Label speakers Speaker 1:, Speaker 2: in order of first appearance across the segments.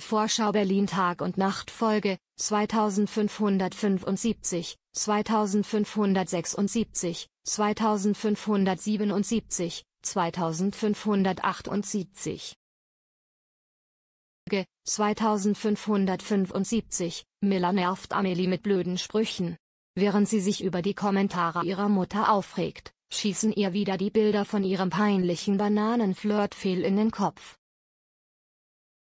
Speaker 1: Vorschau Berlin Tag und Nacht Folge 2575, 2576, 2577, 2578. 2575, Miller nervt Amelie mit blöden Sprüchen. Während sie sich über die Kommentare ihrer Mutter aufregt schießen ihr wieder die Bilder von ihrem peinlichen Bananenflirt fehl in den Kopf.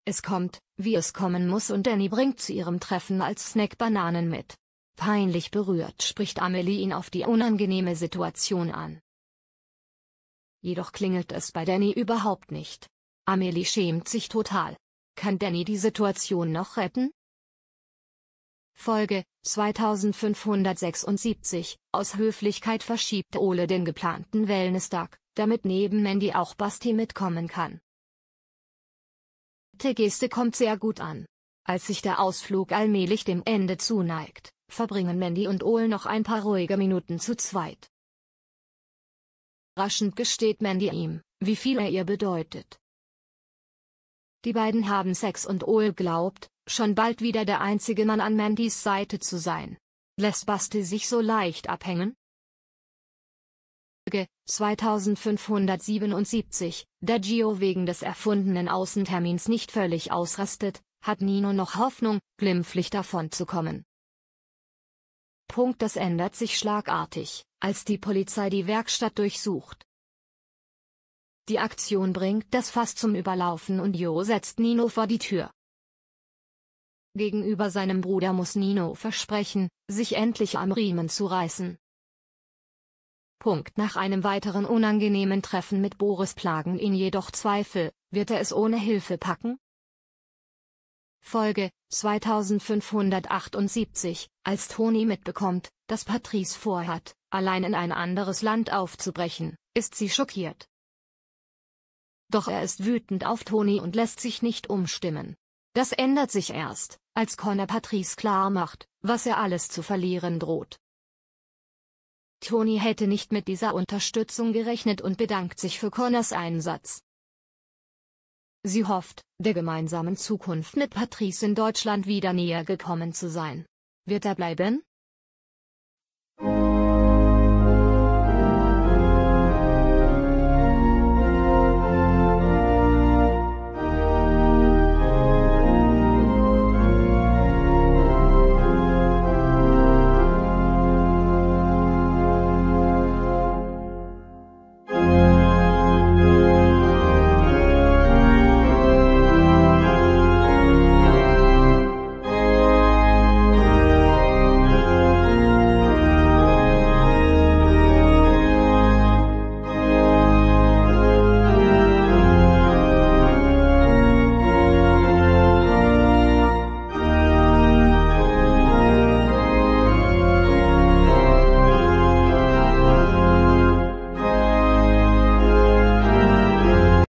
Speaker 1: Es kommt, wie es kommen muss und Danny bringt zu ihrem Treffen als Snack Bananen mit. Peinlich berührt spricht Amelie ihn auf die unangenehme Situation an. Jedoch klingelt es bei Danny überhaupt nicht. Amelie schämt sich total. Kann Danny die Situation noch retten? Folge 2576. Aus Höflichkeit verschiebt Ole den geplanten Wellness-Tag, damit neben Mandy auch Basti mitkommen kann. Die Geste kommt sehr gut an. Als sich der Ausflug allmählich dem Ende zuneigt, verbringen Mandy und Ole noch ein paar ruhige Minuten zu zweit. Raschend gesteht Mandy ihm, wie viel er ihr bedeutet. Die beiden haben Sex und Ole glaubt, schon bald wieder der einzige Mann an Mandys Seite zu sein. Lässt Basti sich so leicht abhängen? 2577, da Gio wegen des erfundenen Außentermins nicht völlig ausrastet, hat Nino noch Hoffnung, glimpflich davonzukommen. Punkt Das ändert sich schlagartig, als die Polizei die Werkstatt durchsucht. Die Aktion bringt das Fass zum Überlaufen und Jo setzt Nino vor die Tür. Gegenüber seinem Bruder muss Nino versprechen, sich endlich am Riemen zu reißen. Punkt. Nach einem weiteren unangenehmen Treffen mit Boris plagen ihn jedoch Zweifel, wird er es ohne Hilfe packen? Folge 2578, als Toni mitbekommt, dass Patrice vorhat, allein in ein anderes Land aufzubrechen, ist sie schockiert. Doch er ist wütend auf Toni und lässt sich nicht umstimmen. Das ändert sich erst, als Connor Patrice klar macht, was er alles zu verlieren droht. Tony hätte nicht mit dieser Unterstützung gerechnet und bedankt sich für Connors Einsatz. Sie hofft, der gemeinsamen Zukunft mit Patrice in Deutschland wieder näher gekommen zu sein. Wird er bleiben?